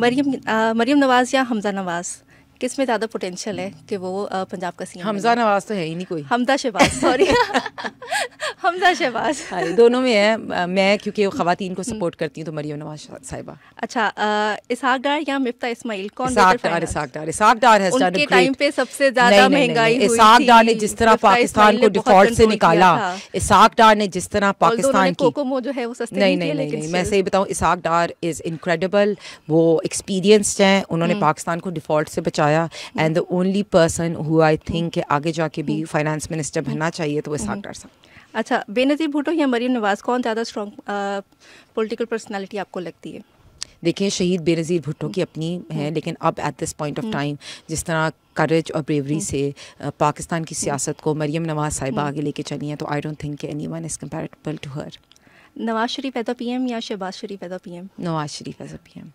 मरियम मरियम नवाज़ या हमज़ा नवाज़ किस में ज़्यादा पोटेंशियल है कि वो पंजाब का सीएम हमज़ा नवाज़ तो है ही नहीं कोई हमदा शहबाज सॉरी हमजा शहबाज हाँ, दोनों में है मैं क्योंकि खातन को सपोर्ट हम्म। करती हूँ तो मरियम नवाज साहिबा अच्छा इसहाक डार या मिफ्ता इसमाइल कौन इसहाक डार इसहाक है उनके टाइम पे सबसे ज्यादा महंगाई इसहाक डार ने जिस तरह पाकिस्तान को डिफॉल्ट से निकाला इसहाक डार ने जिस तरह पाकिस्तान की कोकोमो जो है वो सस्ते नहीं नहीं नहीं मैं सही बताऊँ इसहाक डार इज इनक्रेडिबल वो एक्सपीरियंस्ड हैं उन्होंने हम्म। पाकिस्तान को डिफॉल्ट से बचाया and the only person who I think आगे जाके भी फाइनेंस हम्म। मिनिस्टर बनना चाहिए तो वो इसहाक डार साहब अच्छा बेनज़ीर भुटो या मरीम नवाज़ कौन ज़्यादा स्ट्रॉन्ग पॉलिटिकल पर्सनालिटी आपको लगती है देखिए शहीद बेनज़ीर भुट्टो की अपनी है हम्म। लेकिन अब at this point of time जिस तरह करेज और ब्रेवरी हम्म। से पाकिस्तान की सियासत को मरीम नवाज़ साहिबा हम्म। आगे लेके चली हैं तो I don't think any one is comparable to her Nawaz Sharif as a P M या Shahbaz Sharif as a P M Nawaz Sharif as a P M